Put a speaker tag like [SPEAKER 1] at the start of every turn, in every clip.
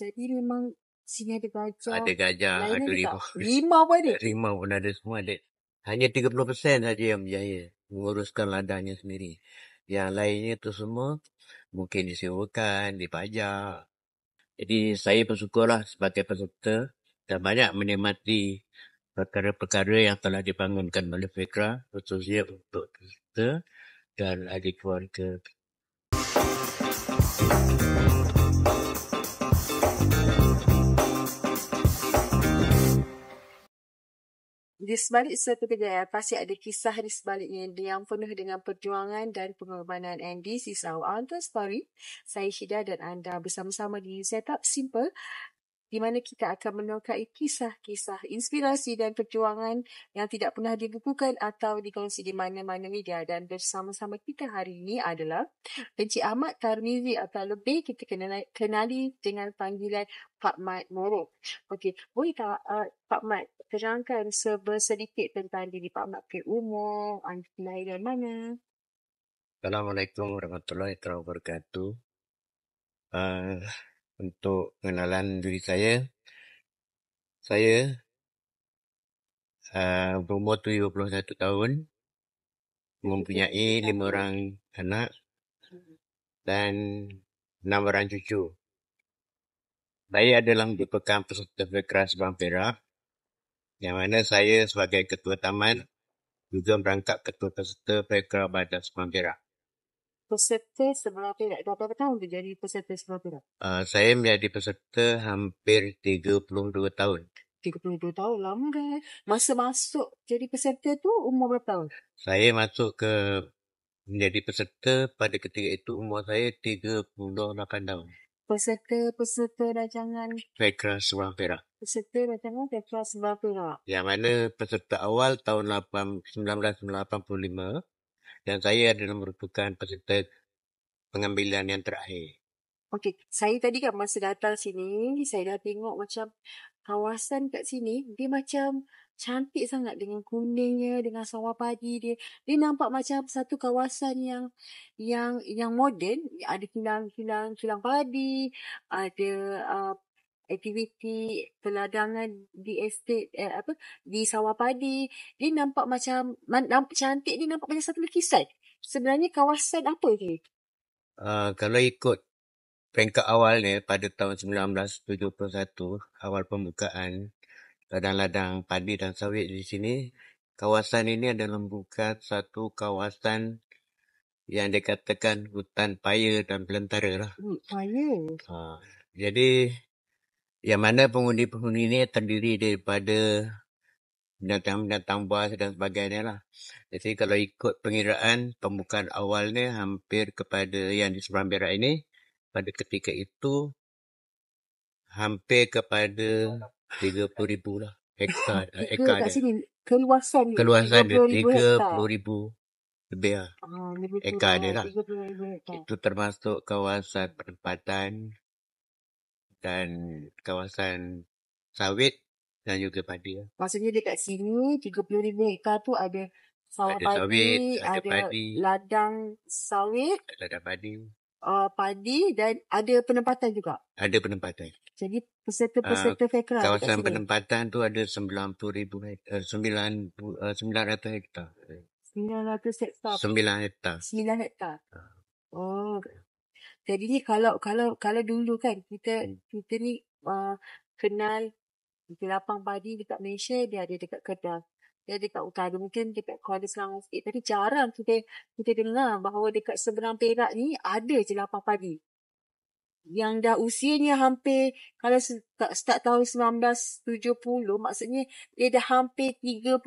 [SPEAKER 1] Jadi memang sini ada gajah. Ada gajah, Lainnya ada rimau. Rimau pun ada?
[SPEAKER 2] Rimau pun ada semua. Ada. Hanya 30% saja yang berjaya menguruskan ladangnya sendiri. Yang lainnya itu semua mungkin disewakan, dipajak. Jadi hmm. saya bersyukurlah sebagai peserta dan banyak menikmati perkara-perkara yang telah dibangunkan oleh Fekra khususnya untuk peserta dan adik
[SPEAKER 1] keluarga. Thank you. di sebalik satu kejayaan pasti ada kisah di sebaliknya yang penuh dengan perjuangan dan pengorbanan and this is our Anton story saya Syedah dan anda bersama-sama di Setup Simple di mana kita akan menerokai kisah-kisah inspirasi dan perjuangan yang tidak pernah dibukukan atau dikongsi di mana-mana media. Dan bersama-sama kita hari ini adalah Encik Ahmad Tarmizi atau lebih kita kenali dengan panggilan Pak Mat Moro. Okey, boleh tak uh, Pak Mat terangkan serba sedikit tentang diri Pak Mat ke umur, lain dan mana?
[SPEAKER 2] Assalamualaikum warahmatullahi wabarakatuh. Uh, untuk pengenalan diri saya. Saya uh, berumur uh, puluh satu tahun, mempunyai lima orang anak dan enam orang cucu. Saya adalah merupakan peserta berkeras Bang Perak yang mana saya sebagai ketua taman juga merangkap ketua peserta Pekra Badan Sepang Perak
[SPEAKER 1] peserta sebelum perak? Berapa tahun dia jadi peserta sebelum perak?
[SPEAKER 2] Uh, saya menjadi peserta hampir 32 tahun.
[SPEAKER 1] 32 tahun lama ke? Eh. Masa masuk jadi peserta tu umur berapa tahun?
[SPEAKER 2] Saya masuk ke menjadi peserta pada ketika itu umur saya 38 tahun.
[SPEAKER 1] Peserta-peserta rancangan?
[SPEAKER 2] Fekra Sebelah Perak.
[SPEAKER 1] Peserta rancangan Fekra Sebelah Perak.
[SPEAKER 2] Yang mana peserta awal tahun 18, 1985 dan saya adalah merupakan peserta pengambilan yang terakhir.
[SPEAKER 1] Okey, saya tadi kan masa datang sini, saya dah tengok macam kawasan kat sini, dia macam cantik sangat dengan kuningnya, dengan sawah padi dia. Dia nampak macam satu kawasan yang yang yang moden, ada kilang-kilang kilang padi, ada uh, aktiviti peladangan di estate eh, apa di sawah padi dia nampak macam man, nampak cantik dia nampak macam satu lukisan sebenarnya kawasan apa ni
[SPEAKER 2] uh, kalau ikut peringkat awal ni pada tahun 1971 awal pembukaan ladang-ladang padi dan sawit di sini kawasan ini adalah merupakan satu kawasan yang dikatakan hutan paya dan belantara lah.
[SPEAKER 1] Hmm, paya. Ha,
[SPEAKER 2] jadi yang mana pengundi-pengundi ini terdiri daripada binatang-binatang buas dan sebagainya lah. Jadi kalau ikut pengiraan pembukaan awalnya hampir kepada yang di seberang berak ini pada ketika itu hampir kepada 30 ribu lah hektar. Eka, uh, eka kat dia. sini
[SPEAKER 1] keluasan, keluasan dia 30 ribu, ribu,
[SPEAKER 2] ribu lebih lah.
[SPEAKER 1] Ah, hektar dia lah. Itu
[SPEAKER 2] termasuk kawasan perempatan dan kawasan sawit dan juga padi.
[SPEAKER 1] Maksudnya dekat sini 30 ribu hektar tu ada sawit, ada, padi, ada, ada padi, ladang sawit, ladang padi. Uh, padi dan ada penempatan juga?
[SPEAKER 2] Ada penempatan.
[SPEAKER 1] Jadi peserta-peserta uh, fekra Kawasan
[SPEAKER 2] penempatan tu ada 90 ribu eh, eh, hektar, uh, 9, uh, 900 hektar.
[SPEAKER 1] 900 hektar. 9
[SPEAKER 2] hektar. 9
[SPEAKER 1] ah. hektar. Oh, jadi ni kalau kalau kalau dulu kan kita hmm. kita ni uh, kenal di lapang padi dekat Malaysia dia ada dekat Kedah. Dia dekat utara mungkin dekat Kuala Selangor sikit. Tapi jarang kita kita dengar bahawa dekat seberang Perak ni ada je lapang padi. Yang dah usianya hampir kalau start, start tahun 1970 maksudnya dia dah hampir 30 32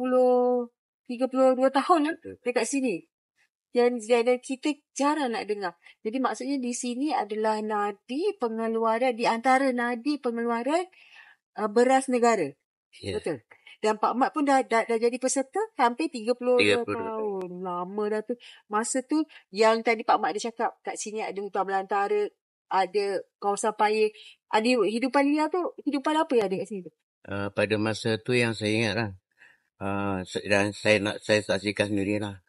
[SPEAKER 1] tahun dekat sini yang yang kita jarang nak dengar. Jadi maksudnya di sini adalah nadi pengeluaran di antara nadi pengeluaran uh, beras negara. Yeah. Betul. Dan Pak Mat pun dah, dah, dah jadi peserta hampir 30, 30 tahun. Lama dah tu. Masa tu yang tadi Pak Mat dia cakap kat sini ada hutan belantara, ada kawasan payah. Ada hidupan liar tu, hidupan apa yang ada kat sini tu?
[SPEAKER 2] Uh, pada masa tu yang saya ingat lah. Uh, dan saya nak saya saksikan sendiri lah.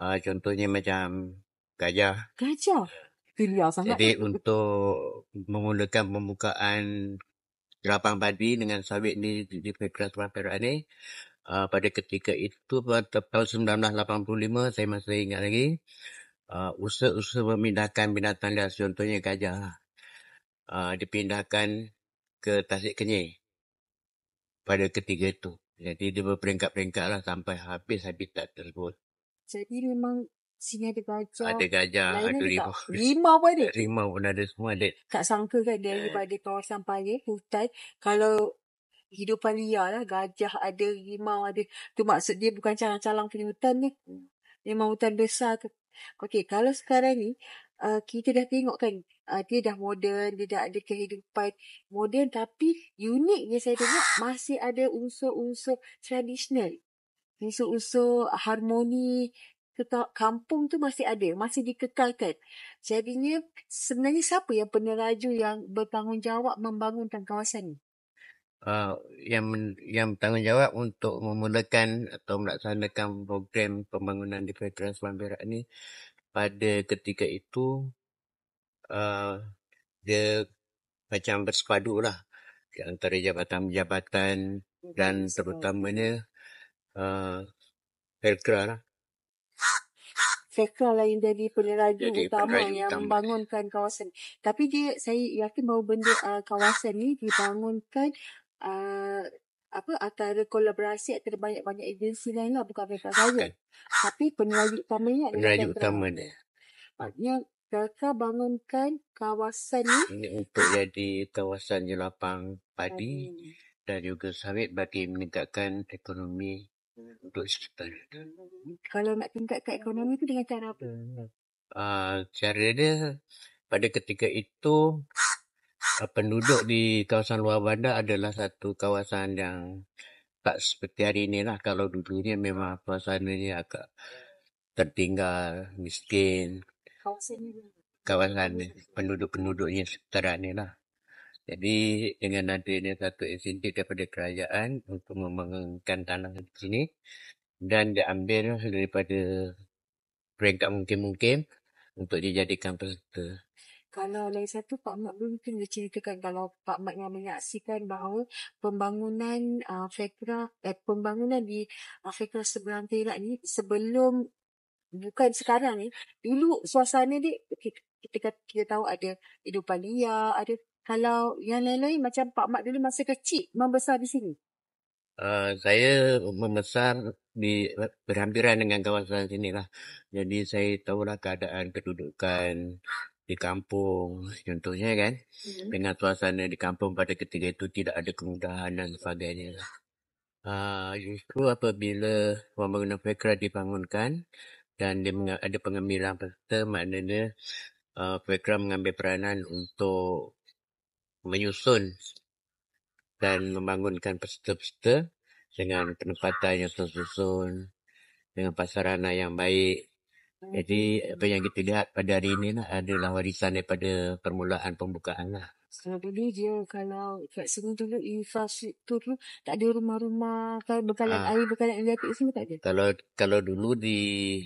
[SPEAKER 2] Uh, contohnya macam gajah.
[SPEAKER 1] Gajah? Keliau sangat. Jadi eh.
[SPEAKER 2] untuk memulakan pembukaan gerapang padi dengan sawit ni di Perak Perak ni, uh, pada ketika itu, pada tahun 1985, saya masih ingat lagi, uh, usaha-usaha memindahkan binatang liar, contohnya gajah, uh, dipindahkan ke Tasik Kenyir pada ketika itu. Jadi dia berperingkat-peringkat lah sampai habis habitat tersebut.
[SPEAKER 1] Jadi memang sini ada gajah. Ada gajah, Lain ada rimau. Rimau pun ada?
[SPEAKER 2] Rimau pun ada semua ada.
[SPEAKER 1] Tak sangka kan eh. daripada kawasan pagi, hutan. Kalau hidupan liar lah, gajah ada, rimau ada. Tu maksud dia bukan calang-calang punya hutan ni. Memang hutan besar tu. Okey, kalau sekarang ni, uh, kita dah tengok kan, uh, dia dah moden, dia dah ada kehidupan moden. Tapi uniknya saya tengok, masih ada unsur-unsur tradisional unsur-unsur harmoni tetap kampung tu masih ada, masih dikekalkan. Jadinya sebenarnya siapa yang peneraju yang bertanggungjawab membangunkan kawasan ni?
[SPEAKER 2] Uh, yang yang bertanggungjawab untuk memulakan atau melaksanakan program pembangunan di Federal Sembilan Perak ni pada ketika itu uh, dia macam bersepadu lah di antara jabatan-jabatan dan terutamanya uh, ah, Elkra lah.
[SPEAKER 1] Elkra lah yang jadi peneraju jadi utama peneraju yang utama. membangunkan kawasan. Tapi dia saya yakin bahawa benda uh, kawasan ni dibangunkan uh, apa antara kolaborasi antara banyak-banyak agensi lain lah bukan mereka saja. Kan? Tapi peneraju utamanya peneraju utama dia. Maknanya Kakak bangunkan kawasan ni.
[SPEAKER 2] Ini untuk jadi kawasan jelapang padi hmm. dan juga sawit bagi meningkatkan ekonomi
[SPEAKER 1] kalau nak tingkatkan ekonomi tu dengan cara apa
[SPEAKER 2] uh, cara dia pada ketika itu ah, penduduk di kawasan luar bandar adalah satu kawasan yang tak seperti hari ini lah kalau dulu ni memang kawasan ni agak tertinggal miskin kawasan ini. Kawasan penduduk-penduduknya sekitaran ini lah jadi dengan adanya satu insentif daripada kerajaan untuk membangunkan tanah di sini dan diambil daripada peringkat mungkin-mungkin untuk dijadikan peserta.
[SPEAKER 1] Kalau lain satu Pak Mak dulu mungkin dia ceritakan kalau Pak Mak yang menyaksikan bahawa pembangunan uh, Fekra, eh, pembangunan di uh, Fekra seberang Terak ni sebelum bukan sekarang ni, dulu suasana ni okay, kita, kita tahu ada hidupan liar, ada kalau yang lain-lain macam Pak Mat dulu masa kecil membesar di sini?
[SPEAKER 2] Uh, saya membesar di berhampiran dengan kawasan sini lah. Jadi saya tahulah keadaan kedudukan di kampung contohnya kan. Hmm. Dengan suasana di kampung pada ketika itu tidak ada kemudahan dan sebagainya lah. Uh, justru apabila pembangunan Fekra dibangunkan dan dia ada pengambilan peserta maknanya uh, Fekra mengambil peranan untuk menyusun dan membangunkan peserta-peserta dengan penempatan yang tersusun, dengan pasaran yang baik.
[SPEAKER 1] Jadi apa
[SPEAKER 2] yang kita lihat pada hari ini lah, adalah warisan daripada permulaan pembukaan lah.
[SPEAKER 1] Sebenarnya dia kalau kat sini dulu infrastruktur tu tak ada rumah-rumah, kalau bekalan ah. air, bekalan elektrik semua tak ada?
[SPEAKER 2] Kalau kalau dulu di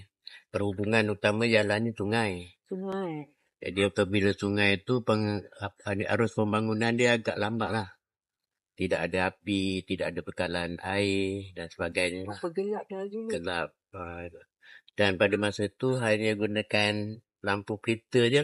[SPEAKER 2] perhubungan utama jalannya sungai.
[SPEAKER 1] Sungai.
[SPEAKER 2] Jadi apabila sungai itu peng, arus pembangunan dia agak lambat lah. Tidak ada api, tidak ada bekalan air dan sebagainya. Apa lah. gelap dah juga. Gelap. Dan pada masa itu hanya gunakan lampu kereta je.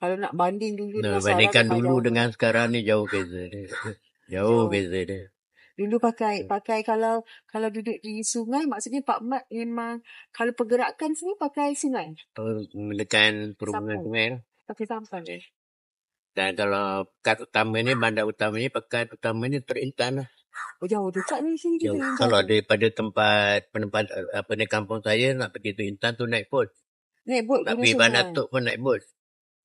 [SPEAKER 1] Kalau nak banding dulu. Nah, bandingkan dulu
[SPEAKER 2] dengan sekarang ni jauh beza dia. Jauh, jauh. beza dia.
[SPEAKER 1] Rindu pakai. Yeah. Pakai kalau kalau duduk di sungai, maksudnya Pak Mat memang kalau pergerakan sini pakai sungai.
[SPEAKER 2] Oh, mendekan perhubungan sungai. Ya?
[SPEAKER 1] Pakai sampan. Okay.
[SPEAKER 2] Dan kalau pekat utama ni, bandar utama ni, pekat utama ni terintan lah.
[SPEAKER 1] Oh, jauh dekat ni sini. Jauh. Kalau
[SPEAKER 2] daripada tempat, penempat, apa ni, kampung saya nak pergi tu intan tu naik bus.
[SPEAKER 1] Naik bot? Tapi bandar
[SPEAKER 2] tu pun naik bus?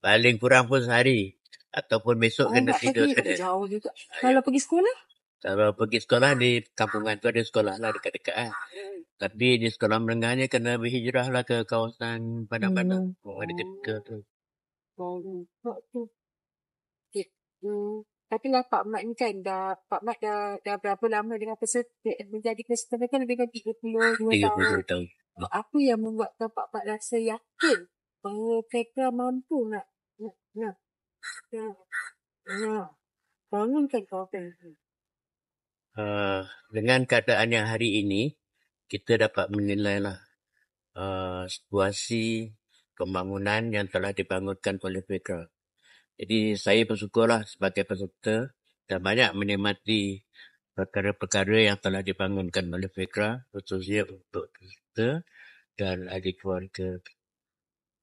[SPEAKER 2] Paling kurang pun sehari. Ataupun besok oh, kena tidur. Oh,
[SPEAKER 1] jauh juga. Kalau pergi sekolah?
[SPEAKER 2] Kalau pergi sekolah di kampungan tu ada sekolah lah dekat-dekat lah. Tapi di sekolah menengahnya kena berhijrah lah ke kawasan padang-padang. Hmm. Oh, ada dekat tu.
[SPEAKER 1] Hmm. Tapi lah Pak Mat ni kan dah, Pak Mat dah, dah berapa lama dengan peserta menjadi peserta ni kan lebih dari 30, 30 tahun. tahun. Apa yang membuatkan Pak Mat rasa yakin bahawa mereka mampu nak, nak, nak, nak, nak, nak, nak,
[SPEAKER 2] Eh, dengan keadaan yang hari ini kita dapat menilai lah uh, situasi pembangunan yang telah dibangunkan oleh mereka. Jadi saya bersyukurlah sebagai peserta dan banyak menikmati perkara-perkara yang telah dibangunkan oleh Fekra khususnya untuk kita dan adik keluarga.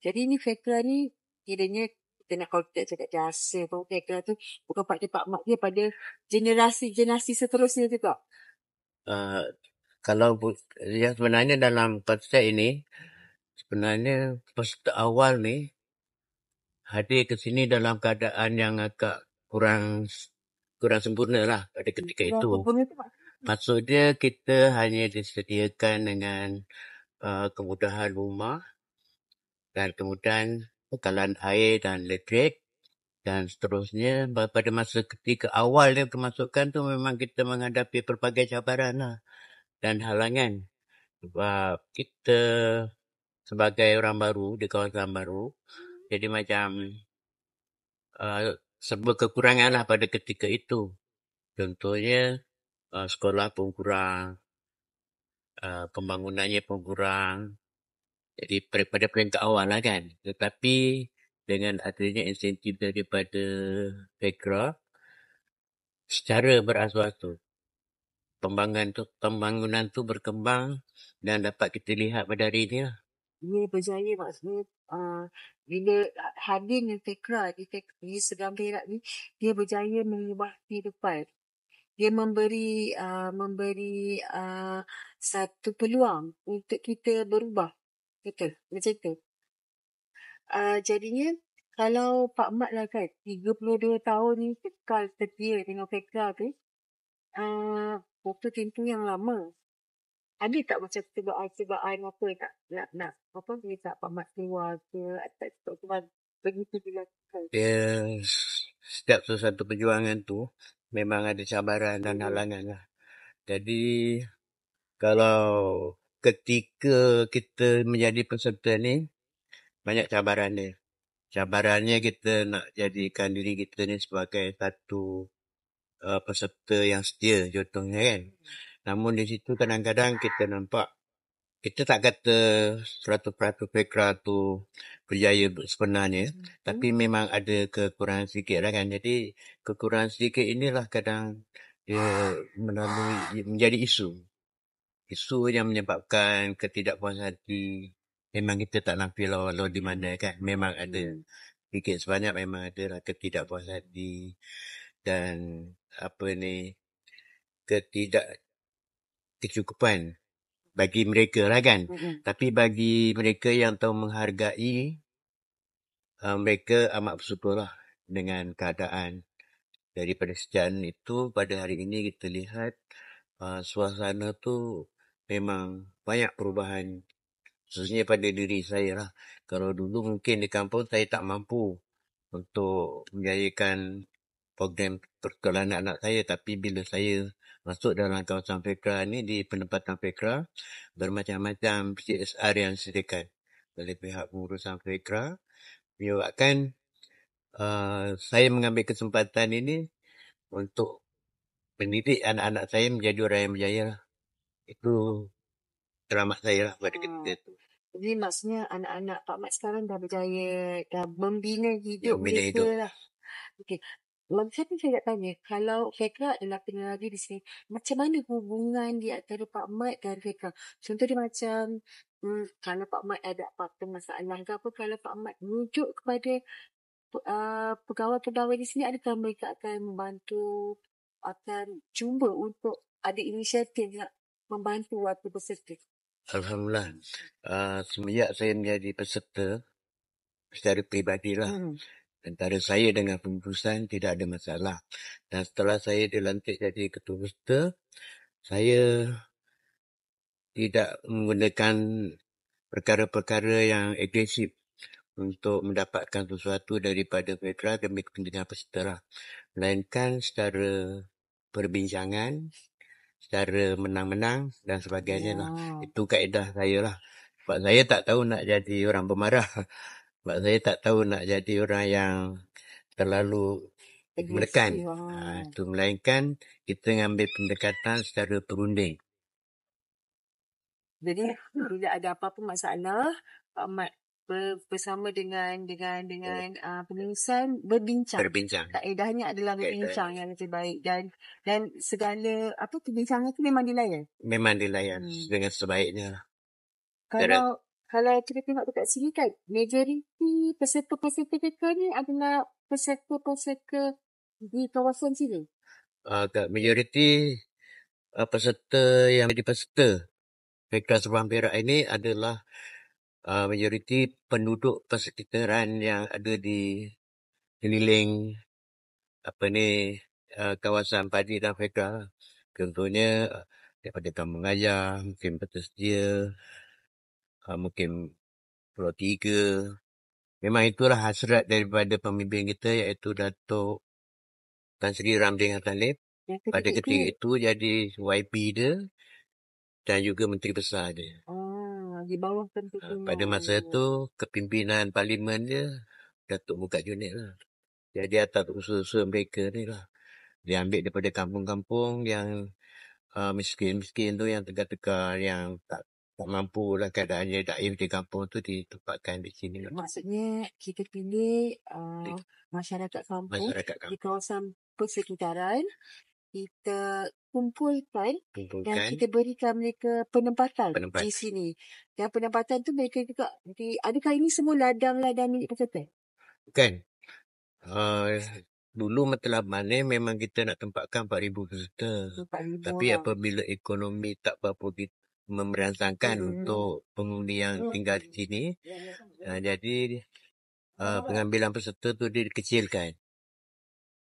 [SPEAKER 1] Jadi ini Fekra ni kiranya kita nak contact cakap jasa tu kira tu bukan pak cepat mak dia pada generasi-generasi seterusnya juga.
[SPEAKER 2] Uh, ah, kalau yang sebenarnya dalam konsep ini sebenarnya peserta awal ni hadir ke sini dalam keadaan yang agak kurang kurang sempurna lah pada ketika ya, itu. Maksudnya kita hanya disediakan dengan uh, kemudahan rumah dan kemudian bekalan air dan elektrik dan seterusnya pada masa ketika awal dia kemasukan tu memang kita menghadapi pelbagai cabaran lah dan halangan sebab kita sebagai orang baru di kawasan baru hmm. jadi macam uh, serba kekurangan lah pada ketika itu contohnya uh, sekolah pun kurang uh, pembangunannya pun kurang jadi pada peringkat awal lah kan. Tetapi dengan adanya insentif daripada Pekra secara berasuh tu pembangunan tu pembangunan tu berkembang dan dapat kita lihat pada hari ni lah.
[SPEAKER 1] Ini berjaya maksudnya uh, bila Hadin dan Fekra di, di Segang Perak ni dia berjaya mengubah kehidupan. Dia memberi uh, memberi uh, satu peluang untuk kita berubah Betul. Macam tu. Uh, jadinya, kalau Pak Mat lah kan, 32 tahun ni kekal setia dengan Fekra tu, ah, waktu uh, yang lama. Ada tak macam cubaan-cubaan apa tak nak, nak apa minta Pak Mat keluar ke atas tu kemana? Begitu dilakukan. Ya,
[SPEAKER 2] setiap sesuatu perjuangan tu, memang ada cabaran dan hmm. halangan lah. Jadi, kalau ketika kita menjadi peserta ni banyak cabaran cabarannya. Cabarannya kita nak jadikan diri kita ni sebagai satu uh, peserta yang setia contohnya kan. Namun di situ kadang-kadang kita nampak kita tak kata 100% pekra tu berjaya sebenarnya. Hmm. Tapi memang ada kekurangan sikit lah kan. Jadi kekurangan sedikit inilah kadang dia menjadi isu isu yang menyebabkan ketidakpuas hati memang kita tak nampil lah walau di mana kan memang ada fikir hmm. sebanyak memang ada lah ketidakpuas hati dan apa ni ketidak kecukupan bagi mereka lah kan mm-hmm. tapi bagi mereka yang tahu menghargai uh, mereka amat bersyukur lah dengan keadaan daripada sejalan itu pada hari ini kita lihat uh, suasana tu memang banyak perubahan. Khususnya pada diri saya lah. Kalau dulu mungkin di kampung saya tak mampu untuk menjayakan program perkelahan anak saya. Tapi bila saya masuk dalam kawasan Fekra ni di penempatan Fekra, bermacam-macam CSR yang sediakan oleh pihak pengurusan Fekra. Menyebabkan uh, saya mengambil kesempatan ini untuk mendidik anak-anak saya menjadi orang yang berjaya lah itu drama saya lah pada ah. ketika itu.
[SPEAKER 1] Jadi maksudnya anak-anak Pak Mat sekarang dah berjaya dah membina hidup membina mereka hidup. lah. Okey. Lalu saya pun nak tanya, kalau Fekra adalah penyelagi di sini, macam mana hubungan di antara Pak Mat dan Fekra? Contoh dia macam, hmm, kalau Pak Mat ada apa-apa masalah ke apa, kalau Pak Mat rujuk kepada uh, pegawai-pegawai di sini, adakah mereka akan membantu, akan cuba untuk ada inisiatif nak membantu waktu bersetik?
[SPEAKER 2] Alhamdulillah. Uh, semenjak saya menjadi peserta secara peribadilah. Hmm. Antara saya dengan pengurusan tidak ada masalah. Dan setelah saya dilantik jadi ketua peserta, saya tidak menggunakan perkara-perkara yang agresif untuk mendapatkan sesuatu daripada federa demi kepentingan peserta. Lah. Melainkan secara perbincangan, secara menang-menang dan sebagainya ya. lah. Oh. Itu kaedah saya lah. Sebab saya tak tahu nak jadi orang pemarah. Sebab saya tak tahu nak jadi orang yang terlalu Agresi, menekan. Oh. Ha, itu melainkan kita ambil pendekatan secara perunding.
[SPEAKER 1] Jadi bila ada apa-apa masalah, Pak Mat bersama dengan dengan dengan uh, ah, penulisan berbincang. Berbincang. edahnya adalah berbincang yang lebih baik dan dan segala apa perbincangan itu memang dilayan.
[SPEAKER 2] Memang dilayan hmm. dengan sebaiknya.
[SPEAKER 1] Kalau Dara. kalau kita tengok dekat sini kan majoriti peserta-peserta kita ni adalah peserta-peserta di kawasan sini.
[SPEAKER 2] Uh, majoriti uh, peserta yang jadi peserta Mekas Ruang Perak ini adalah uh, majoriti penduduk persekitaran yang ada di keliling apa ni uh, kawasan padi dan fekra contohnya ah, daripada kampung aja, mungkin petus dia uh, mungkin pulau tiga memang itulah hasrat daripada pemimpin kita iaitu Datuk Tan Sri Ramdeng Hatalib
[SPEAKER 1] ya, pada ketika
[SPEAKER 2] itu jadi YP dia dan juga menteri besar dia.
[SPEAKER 1] Oh di bawah tentu kan ha, uh, pada masa ya. itu
[SPEAKER 2] kepimpinan parlimen dia Datuk Mukat Junid lah. Jadi atas usaha-usaha mereka ni lah. Dia ambil daripada kampung-kampung yang uh, miskin-miskin tu, yang tegar-tegar, yang tak tak mampu lah keadaannya daif di kampung tu ditempatkan di sini. Lah.
[SPEAKER 1] Maksudnya kita pilih uh, masyarakat, kampung, masyarakat kampung di kawasan persekitaran. Kita kumpulkan,
[SPEAKER 2] kumpulkan dan kita
[SPEAKER 1] berikan mereka penempatan, penempatan. di sini. Dan penempatan tu mereka juga di adakah ini semua ladang ladang milik peserta?
[SPEAKER 2] Bukan. Uh, eh, dulu Matlamat ni memang kita nak tempatkan 4000 peserta.
[SPEAKER 1] Tapi orang. Lah.
[SPEAKER 2] apabila ekonomi tak berapa kita memerangsangkan hmm. untuk pengundi yang hmm. tinggal di sini.
[SPEAKER 1] Hmm.
[SPEAKER 2] Uh, jadi uh, pengambilan peserta tu dikecilkan.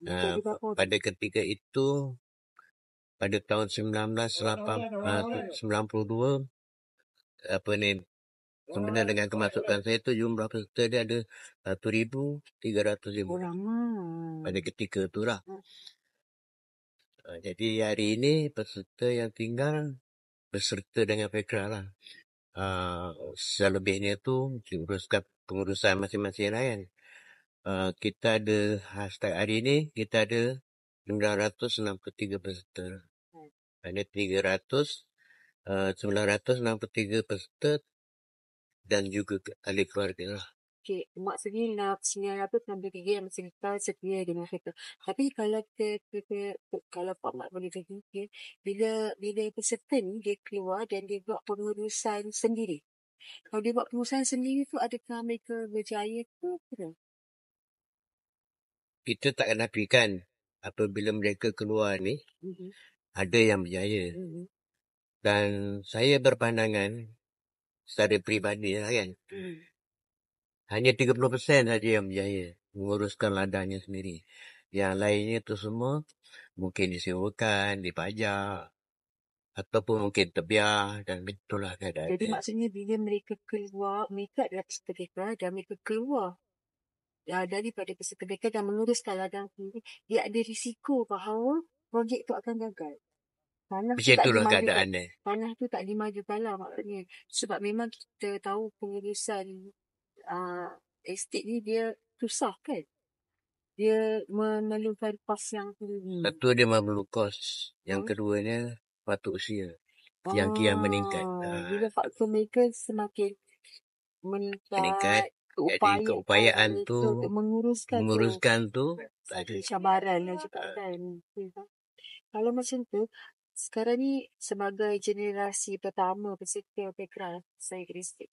[SPEAKER 2] Uh, pada ketika itu pada tahun 1992 ah, apa ni sebenarnya dengan kemasukan saya tu jumlah peserta dia ada 1,300 pada lah. ketika tu lah hmm. ah, jadi hari ini peserta yang tinggal berserta dengan Fekra lah ah, selebihnya tu diuruskan pengurusan masing-masing lain kan. kita ada hashtag hari ini kita ada 963 peserta ada 300 uh, 963 peserta dan juga ahli keluarga lah.
[SPEAKER 1] Okay, mak sendiri nak sini apa pun ambil kerja masih mesti kita setia dengan kita. Tapi kalau kita, kita kalau pak mak boleh kerja, okay, bila bila peserta ni dia keluar dan dia buat pengurusan sendiri. Kalau dia buat pengurusan sendiri tu ada adakah mereka berjaya ke? Kira?
[SPEAKER 2] Kita tak akan apikan apabila mereka keluar ni. Mm-hmm ada yang berjaya. Hmm. Dan saya berpandangan secara peribadi lah kan. Hmm. Hanya 30% saja yang berjaya menguruskan ladangnya sendiri. Yang lainnya itu semua mungkin disewakan, dipajak ataupun mungkin terbiar dan itulah keadaan. Jadi maksudnya
[SPEAKER 1] bila mereka keluar, mereka adalah peserta mereka dan mereka keluar ah, daripada peserta mereka dan menguruskan ladang sendiri, dia ada risiko bahawa projek tu akan gagal. Tanah Macam tu itulah keadaan dia. Tanah tu tak dimajukan lah maknanya. Sebab memang kita tahu pengurusan uh, estate ni dia susah kan. Dia memerlukan pas yang tinggi. Satu
[SPEAKER 2] dia memerlukan kos. Yang kedua hmm? keduanya patut usia. Ah, yang kian meningkat.
[SPEAKER 1] Ah. Bila ah. faktor mereka semakin meningkat. meningkat. Upaya, Jadi keupayaan tu, tu menguruskan, menguruskan tu, tu, tu, tu, tu, tu, tu, tu, kalau macam tu, sekarang ni sebagai generasi pertama peserta background saya kena sikit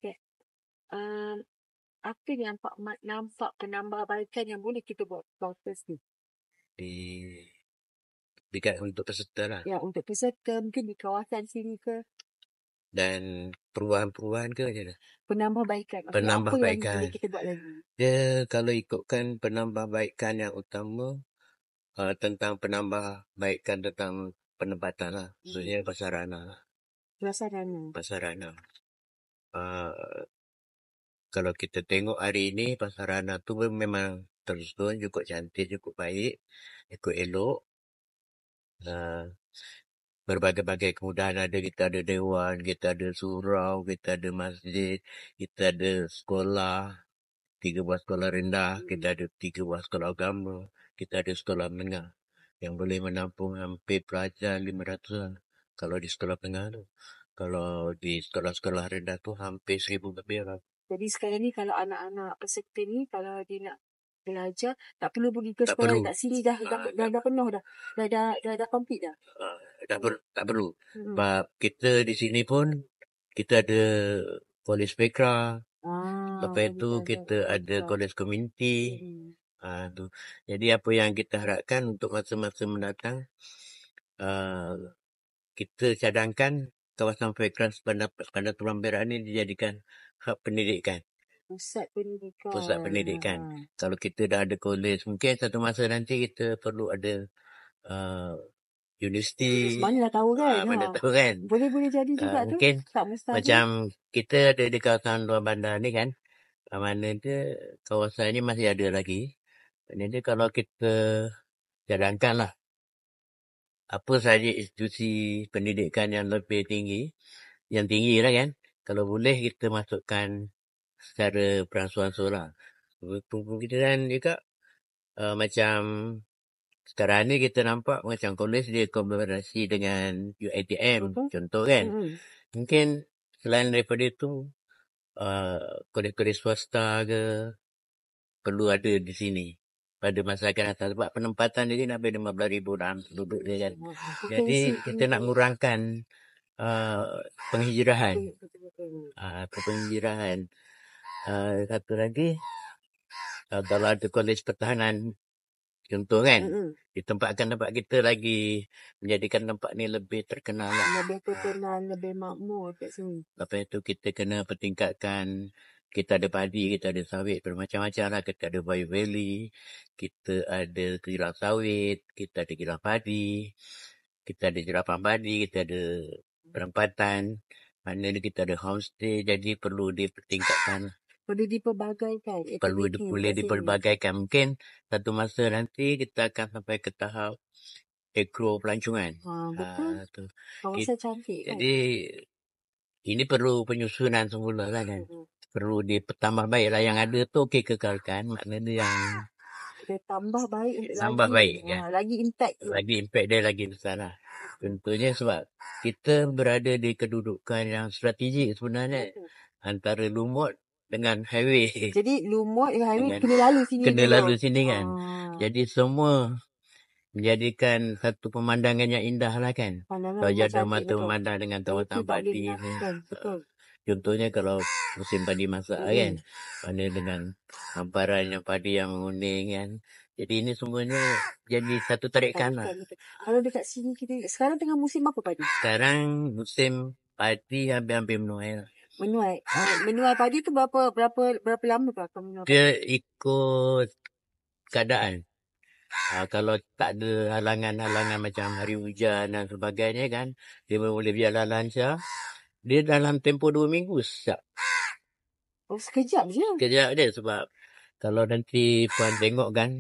[SPEAKER 1] um, apa yang nampak, nampak penambahbaikan yang boleh kita buat proses ni? Di
[SPEAKER 2] dekat untuk peserta lah.
[SPEAKER 1] Ya, untuk peserta mungkin di kawasan sini ke?
[SPEAKER 2] Dan perubahan-perubahan ke macam
[SPEAKER 1] Penambahbaikan. Okay, penambahbaikan. Apa yang kita buat lagi?
[SPEAKER 2] Ya, kalau ikutkan penambahbaikan yang utama, uh, tentang penambah baikkan tentang penempatan lah. Hmm. Maksudnya hmm. Lah. pasarana.
[SPEAKER 1] Pasarana.
[SPEAKER 2] Pasarana. Uh, ah, kalau kita tengok hari ini pasarana tu memang tersusun cukup cantik, cukup baik, cukup elok. Uh, berbagai-bagai kemudahan ada kita ada dewan, kita ada surau, kita ada masjid, kita ada sekolah, tiga buah sekolah rendah, hmm. kita ada tiga buah sekolah agama, kita ada sekolah menengah yang boleh menampung hampir pelajar 500-an kalau di sekolah menengah tu. Kalau di sekolah-sekolah rendah tu hampir seribu lebih lah.
[SPEAKER 1] Jadi sekarang ni kalau anak-anak peserta ni kalau dia nak belajar tak perlu pergi ke tak sekolah perlu. kat sini dah, dah, uh, dah, dah, dah penuh dah. Dah dah dah, dah complete dah. Uh,
[SPEAKER 2] tak, ber, tak perlu. Hmm. Sebab kita di sini pun kita ada polis pekra.
[SPEAKER 1] Ah. Lepas itu kita ada college
[SPEAKER 2] community. Hmm. Ha, tu. Jadi apa yang kita harapkan untuk masa-masa mendatang, uh, kita cadangkan kawasan Fairgrounds Bandar Turan Perak ini dijadikan hub pendidikan.
[SPEAKER 1] Pusat pendidikan. Pusat pendidikan. Ha.
[SPEAKER 2] Kalau kita dah ada college, mungkin satu masa nanti kita perlu ada uh, eh, universiti. Mana
[SPEAKER 1] dah tahu ha, kan? Ha, mana ha.
[SPEAKER 2] tahu kan? Boleh-boleh jadi ha, juga uh, tu. Mungkin
[SPEAKER 1] tak macam
[SPEAKER 2] kita ada di kawasan luar bandar ni kan mana dia kawasan ini masih ada lagi. Ini dia kalau kita lah apa saja institusi pendidikan yang lebih tinggi, yang tinggi lah kan, kalau boleh kita masukkan secara peransuan kita Pemikiran juga uh, macam sekarang ni kita nampak macam kolej dia kolaborasi dengan UITM uh mm-hmm. contoh kan. Mm-hmm. Mungkin selain daripada itu Ah, kedai-kedai swasta ke perlu ada di sini pada masa akan datang sebab penempatan ini nak bagi lima belas ribu orang duduk dia kan. Jadi kita nak mengurangkan uh, penghijrahan, uh, penghijrahan. Uh, satu lagi uh, kalau ada pertahanan Contoh kan. Mm-hmm. Ditempatkan tempat kita lagi. Menjadikan tempat ni lebih terkenal lah.
[SPEAKER 1] Lebih ah. terkenal, ha. lebih makmur kat sini.
[SPEAKER 2] Lepas itu kita kena pertingkatkan. Kita ada padi, kita ada sawit bermacam-macam lah. Kita ada Bayu valley. Kita ada jerah sawit. Kita ada jerah padi. Kita ada jerah padi. Kita ada perempatan. Maknanya kita ada homestay. Jadi perlu dipertingkatkan lah
[SPEAKER 1] perlu diperbagaikan. Perlu di, boleh diperbagaikan.
[SPEAKER 2] Mungkin satu masa nanti kita akan sampai ke tahap ekro pelancongan. Ha, ha betul.
[SPEAKER 1] Ha, Kawasan It, cantik kan? Jadi,
[SPEAKER 2] ini perlu penyusunan semula lah kan. hmm Perlu dipertambah baik lah. Yang ada tu okey kekalkan. Maknanya yang...
[SPEAKER 1] Dia tambah baik. Tambah lagi, baik kan? Ha, ya. lagi impact. Lagi
[SPEAKER 2] impact dia lagi besar lah. Tentunya sebab kita berada di kedudukan yang strategik sebenarnya. mm Antara lumut dengan highway. Jadi
[SPEAKER 1] lumut dengan eh, highway dengan, kena lalu sini. Kena juga. lalu sini kan. Ha.
[SPEAKER 2] Jadi semua menjadikan satu pemandangan yang indah lah kan. Kalau jadah mata memandang dengan tawatan padi. Lah. Contohnya kalau musim padi masak lah kan. Mana dengan hamparan yang padi yang kuning kan. Jadi ini semuanya jadi satu tarikan lah.
[SPEAKER 1] Kalau dekat sini kita, sekarang tengah musim apa padi?
[SPEAKER 2] Sekarang musim padi hampir-hampir menuai lah.
[SPEAKER 1] Menuai. Ha? Menuai padi tu berapa berapa berapa lama ke akan menuai? Dia
[SPEAKER 2] ikut keadaan. Ha, kalau tak ada halangan-halangan macam hari hujan dan sebagainya kan, dia boleh biarlah lancar. Dia dalam tempoh dua minggu siap.
[SPEAKER 1] Oh, sekejap je?
[SPEAKER 2] Sekejap je sebab kalau nanti puan tengok kan,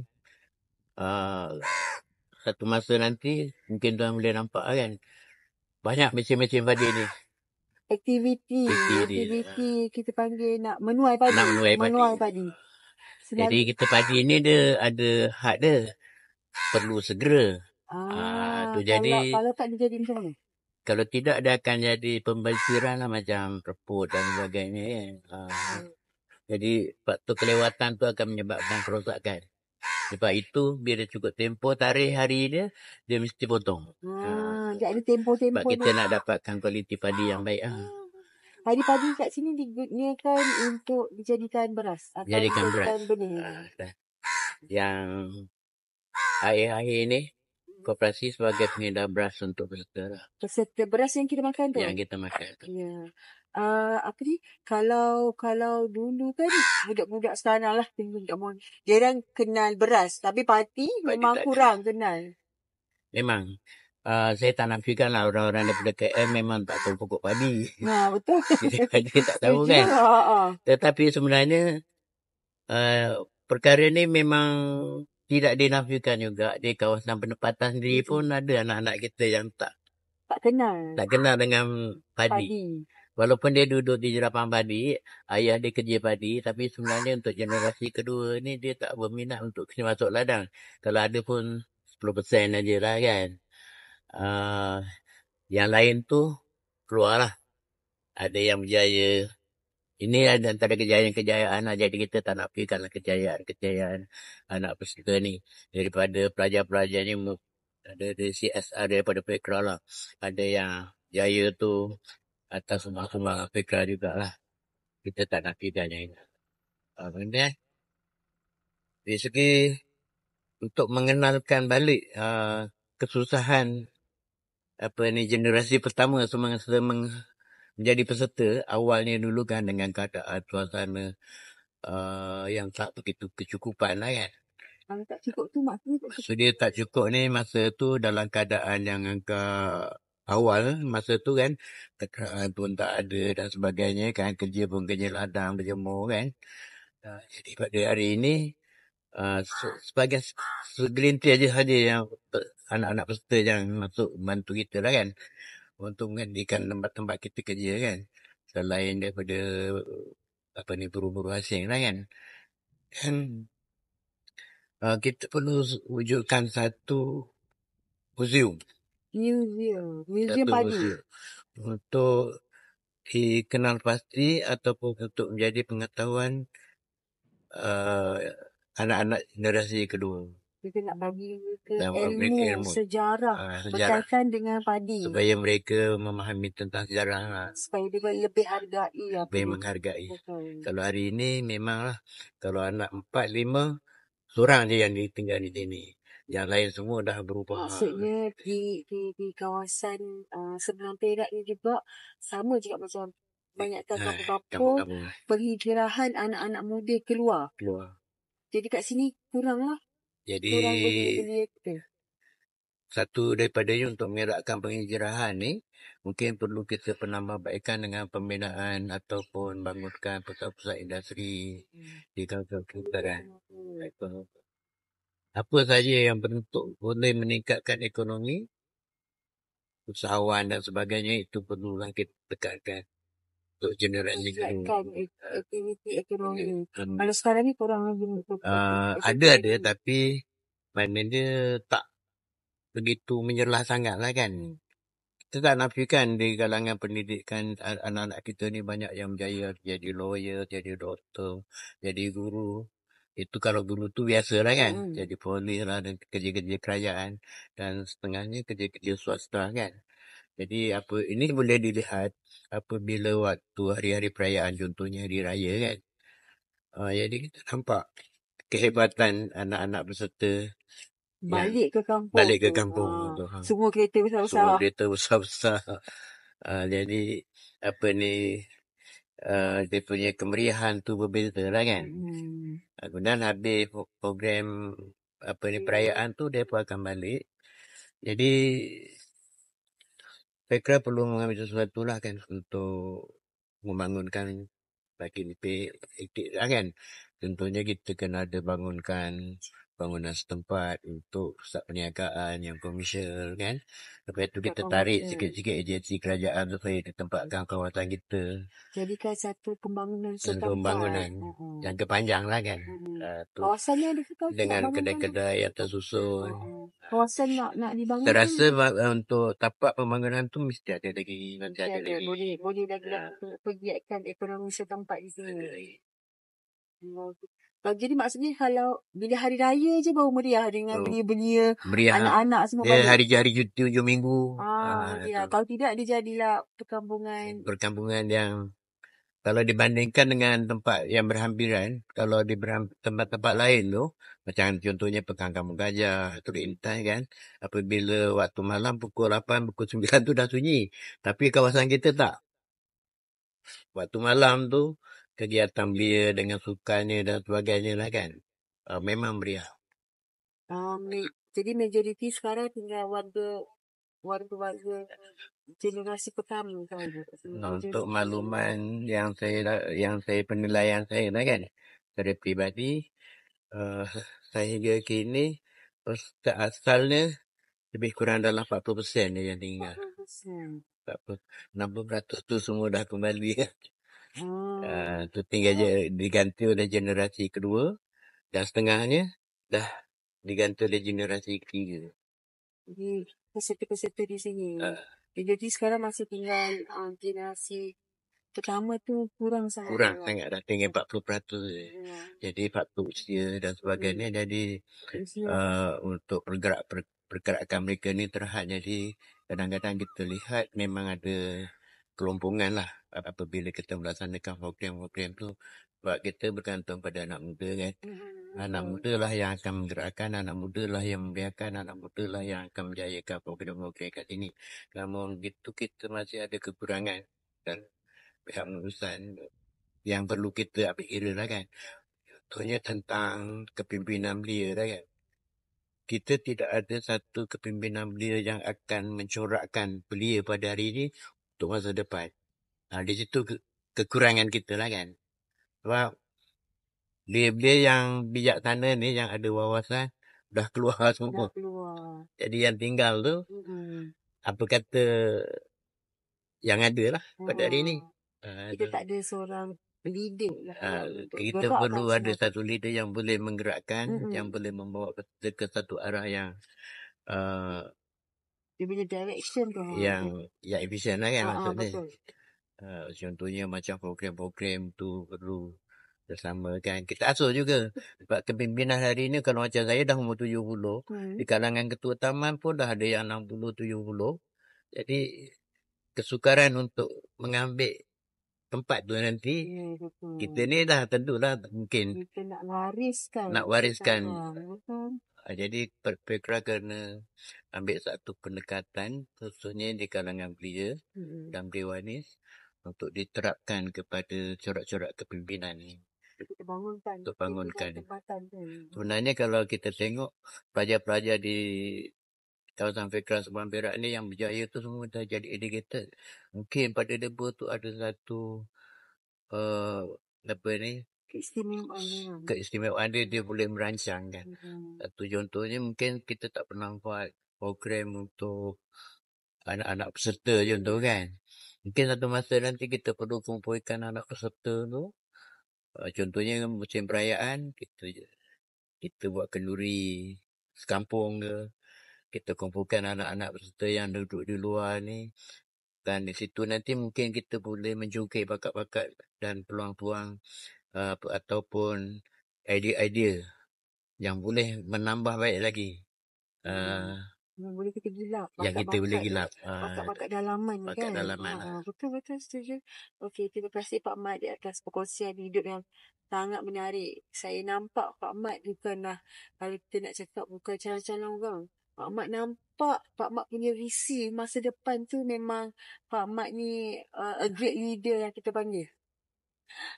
[SPEAKER 2] uh, satu masa nanti mungkin tuan boleh nampak kan, banyak macam-macam padi ni
[SPEAKER 1] aktiviti aktiviti kita panggil nak menuai padi nak menuai padi, menuai padi. Selain... jadi
[SPEAKER 2] kita padi ni dia ada hak dia perlu segera
[SPEAKER 1] ah, ah tu jadi kalau tak dia jadi macam mana
[SPEAKER 2] kalau tidak dia akan jadi pembaciran lah macam reput dan sebagainya ya. Ah. Hmm. jadi waktu kelewatan tu akan menyebabkan kerosakan. Sebab itu bila cukup tempoh tarikh hari dia, dia mesti potong.
[SPEAKER 1] Ha, ha. ada tempoh-tempoh. Sebab kita nak
[SPEAKER 2] dapatkan kualiti padi yang baik. Ha.
[SPEAKER 1] Hari padi kat sini digunakan untuk dijadikan beras. Atau dijadikan beras. Benih. Ah,
[SPEAKER 2] yang akhir-akhir ini, Koperasi sebagai pengedar beras untuk peserta. Lah.
[SPEAKER 1] Peserta beras yang kita makan tu? Yang kita makan tu. Ya uh, apa ni kalau kalau dulu kan budak-budak sekarang lah tinggal tak mall dia kenal beras tapi parti memang tak kurang ada. kenal
[SPEAKER 2] memang Uh, saya tak nafikan lah orang-orang daripada KM memang tak tahu pokok padi.
[SPEAKER 1] Nah, ha, betul. Jadi,
[SPEAKER 2] tak tahu kan. Ha, ha. Tetapi sebenarnya uh, perkara ini memang tidak dinafikan juga. Di kawasan penempatan sendiri pun ada anak-anak kita yang tak
[SPEAKER 1] tak kenal. Tak kenal
[SPEAKER 2] dengan padi. padi. Walaupun dia duduk di jerapan padi, ayah dia kerja padi, tapi sebenarnya untuk generasi kedua ni dia tak berminat untuk kena masuk ladang. Kalau ada pun 10% saja lah kan. Uh, yang lain tu keluarlah. Ada yang berjaya. Ini antara kejayaan-kejayaan lah. Jadi kita tak nak fikirkan lah kejayaan-kejayaan anak peserta ni. Daripada pelajar-pelajar ni ada dari CSR daripada Pekra lah. Ada yang jaya tu atas semua sumbang Afrika lah Kita tak nak kira ini. Ah, benda eh. Di segi untuk mengenalkan balik uh, kesusahan apa ni generasi pertama semang semang menjadi peserta awalnya dulu kan dengan keadaan suasana uh, yang tak begitu kecukupan lah kan.
[SPEAKER 1] Kalau tak cukup tu maksudnya tak cukup. So
[SPEAKER 2] dia tak cukup ni masa tu dalam keadaan yang agak awal masa tu kan tekanan eh, pun tak ada dan sebagainya kan kerja pun kerja ladang berjemur kan uh, jadi pada hari ini uh, sebagai segelintir aja saja yang anak-anak peserta yang masuk bantu kita lah kan untuk menggantikan tempat-tempat kita kerja kan selain daripada apa ni buru-buru asing lah kan dan uh, kita perlu wujudkan satu museum
[SPEAKER 1] Museum. Museum Datuk padi. Museum.
[SPEAKER 2] Untuk dikenal pasti ataupun untuk menjadi pengetahuan uh, anak-anak generasi kedua.
[SPEAKER 1] Kita nak bagi mereka ilmu, ilmu, sejarah, uh, sejarah berkaitan dengan padi. Supaya
[SPEAKER 2] mereka memahami tentang sejarah. Lah.
[SPEAKER 1] Supaya mereka lebih hargai. Lebih apa menghargai. Betul.
[SPEAKER 2] Kalau hari ini memanglah kalau anak empat, lima, seorang je yang ditinggal di sini. Yang lain semua dah berubah.
[SPEAKER 1] Maksudnya di, di, di kawasan uh, Seberang Perak ni juga sama juga macam banyak eh, eh, kakak-kakak perhijrahan anak-anak muda keluar. Keluar. Jadi kat sini kuranglah. Jadi kurang kita.
[SPEAKER 2] satu daripadanya untuk merakkan penghijrahan ni mungkin perlu kita penambahbaikan dengan pembinaan ataupun bangunkan pusat-pusat industri hmm. di kawasan kita kan.
[SPEAKER 1] Hmm
[SPEAKER 2] apa saja yang bentuk boleh meningkatkan ekonomi, usahawan dan sebagainya itu perlu kita tekankan untuk generasi ini. Tekankan
[SPEAKER 1] aktiviti ekonomi. Pada sekarang ni korang lagi. untuk?
[SPEAKER 2] Ah, ada ada tapi main-main dia tak begitu menyerlah sangat lah kan. Hmm. Kita tak nafikan di kalangan pendidikan anak-anak kita ni banyak yang berjaya jadi lawyer, jadi doktor, jadi guru itu kalau dulu tu biasa lah kan. Hmm. Jadi polis lah dan kerja-kerja kerajaan dan setengahnya kerja-kerja swasta kan. Jadi apa ini boleh dilihat apabila waktu hari-hari perayaan contohnya hari raya kan. Uh, jadi kita nampak kehebatan anak-anak peserta
[SPEAKER 1] balik ke kampung. Balik ke kampung tu. Ah, tu. Ha. Semua kereta besar-besar. Semua
[SPEAKER 2] kereta besar-besar. Uh, jadi apa ni uh, dia punya kemeriahan tu berbeza lah kan.
[SPEAKER 1] Hmm.
[SPEAKER 2] Uh, kemudian habis program apa ni perayaan tu dia pun akan balik. Jadi saya kira perlu mengambil sesuatu lah kan untuk membangunkan bagi ni lah kan. Tentunya kita kena ada bangunkan bangunan setempat untuk pusat perniagaan yang komersial kan. Lepas tu kita tarik sikit-sikit agensi kerajaan supaya ditempatkan kawasan kita.
[SPEAKER 1] Jadikan satu pembangunan setempat. Satu pembangunan
[SPEAKER 2] uh-huh. yang kepanjang lah kan. Uh-huh. Uh,
[SPEAKER 1] kawasan yang dikatakan. Dengan
[SPEAKER 2] kedai-kedai yang tersusun. Uh-huh.
[SPEAKER 1] Kawasan nak, nak dibangun. Terasa uh,
[SPEAKER 2] eh, untuk tapak pembangunan tu mesti ada lagi. Mesti ada, ada lagi.
[SPEAKER 1] Boleh, boleh lagi uh. lah pergiatkan ekonomi setempat di sini. Uh-huh. Pagi ni maksudnya kalau bila hari raya je baru meriah dengan oh. belia-belia oh. anak-anak semua. Dia hari-hari
[SPEAKER 2] jutu, hujung minggu. Ah, ah ya.
[SPEAKER 1] Kalau tidak dia jadilah perkampungan.
[SPEAKER 2] Perkampungan yang kalau dibandingkan dengan tempat yang berhampiran, kalau di tempat-tempat lain tu, macam contohnya Pekan Kampung Gajah, Teruk Intai kan, apabila waktu malam pukul 8, pukul 9 tu dah sunyi. Tapi kawasan kita tak. Waktu malam tu, kegiatan belia dengan sukanya dan sebagainya lah kan. Uh, memang meriah.
[SPEAKER 1] Um, jadi majoriti sekarang tinggal warga warga-warga generasi pertama kan. Nah, untuk
[SPEAKER 2] makluman yang saya yang saya penilaian saya lah kan. Dari pribadi uh, eh, saya hingga kini asalnya lebih kurang dalam 40% yang tinggal. 40%. 60% tu semua dah kembali.
[SPEAKER 1] Itu hmm.
[SPEAKER 2] uh, tinggal oh. diganti oleh generasi kedua dan setengahnya dah diganti oleh generasi ketiga.
[SPEAKER 1] Jadi peserta-peserta di sini. Uh, Jadi sekarang masih tinggal uh, generasi pertama tu kurang sangat. Kurang juga.
[SPEAKER 2] sangat. Dah tinggal 40% je. Ya. Jadi faktor usia dan sebagainya. Yeah. Hmm. Jadi uh, untuk pergerak, pergerakan mereka ni terhad. Jadi kadang-kadang kita lihat memang ada kelompongan lah apabila kita melaksanakan program-program tu sebab kita bergantung pada anak muda kan mm-hmm. anak muda lah yang akan menggerakkan anak muda lah yang membiarkan anak muda lah yang akan menjayakan program-program kat sini Kalau begitu kita masih ada kekurangan dan pihak urusan yang perlu kita ambil kira lah kan contohnya tentang kepimpinan belia lah kan kita tidak ada satu kepimpinan belia yang akan mencorakkan belia pada hari ini tu masa depan. Ha, di situ ke, kekurangan kita lah kan. Sebab dia, dia yang bijak tanah ni yang ada wawasan dah keluar semua. Dah keluar. Jadi yang tinggal tu
[SPEAKER 1] mm-hmm.
[SPEAKER 2] apa kata yang ada lah pada hari ni.
[SPEAKER 1] Ah. Ha, kita tu. tak ada seorang leading lah. Ha, kita perlu kan ada satu
[SPEAKER 2] leader yang boleh menggerakkan, mm-hmm. yang boleh membawa kita ke satu arah yang uh,
[SPEAKER 1] dia punya direction tu. Ha. Yang
[SPEAKER 2] ya efisien lah kan ha, ha maksudnya. Uh, contohnya macam program-program tu perlu bersama kan. Kita asal juga. Sebab kepimpinan hari ni kalau macam saya dah umur 70. Hmm. Di kalangan ketua taman pun dah ada yang 60-70. Jadi kesukaran untuk mengambil tempat tu nanti. Yeah,
[SPEAKER 1] ya, kita
[SPEAKER 2] ni dah tentulah mungkin.
[SPEAKER 1] Kita nak wariskan. Nak wariskan. Kita,
[SPEAKER 2] Ah, jadi perkara kena ambil satu pendekatan khususnya di kalangan belia mm-hmm. dan dewanis untuk diterapkan kepada corak-corak kepimpinan ini.
[SPEAKER 1] Kita bangunkan. Untuk bangunkan. Kan.
[SPEAKER 2] Sebenarnya kalau kita tengok pelajar-pelajar di kawasan fikiran sebuah perak ni yang berjaya tu semua dah jadi educated. Mungkin pada debu tu ada satu uh, apa ni
[SPEAKER 1] keistimewaan keistimewaan
[SPEAKER 2] dia dia boleh merancang kan hmm. tujuan-tujuannya mungkin kita tak pernah buat program untuk anak-anak peserta je tu kan mungkin satu masa nanti kita perlu kumpulkan anak peserta tu ah, contohnya musim perayaan kita kita buat kenduri sekampung ke kita kumpulkan anak-anak peserta yang duduk di luar ni dan di situ nanti mungkin kita boleh menjungkir bakat-bakat dan peluang-peluang uh, ataupun idea-idea yang boleh menambah baik lagi. Uh, hmm.
[SPEAKER 1] eh, yang boleh kita gilap. Yang kita bakat, boleh gilap. Bakat-bakat ah, dalaman bakat kan. dalaman ha, lah. ah, Betul-betul setuju. Okey, terima kasih Pak Mat di atas perkongsian hidup yang sangat menarik. Saya nampak Pak Mat bukanlah, kalau kita nak cakap bukan calon-calon orang. Pak Mat nampak Pak Mat punya visi masa depan tu memang Pak Mat ni uh, a great leader yang kita panggil.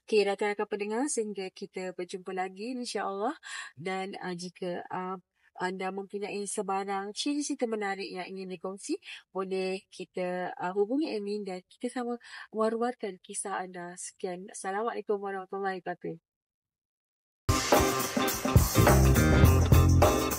[SPEAKER 1] Okey, rakan-rakan pendengar sehingga kita berjumpa lagi insya-Allah dan uh, jika uh, anda mempunyai sebarang cerita menarik yang ingin dikongsi, boleh kita uh, hubungi admin dan kita sama war-warkan kisah anda. Sekian. Assalamualaikum warahmatullahi wabarakatuh.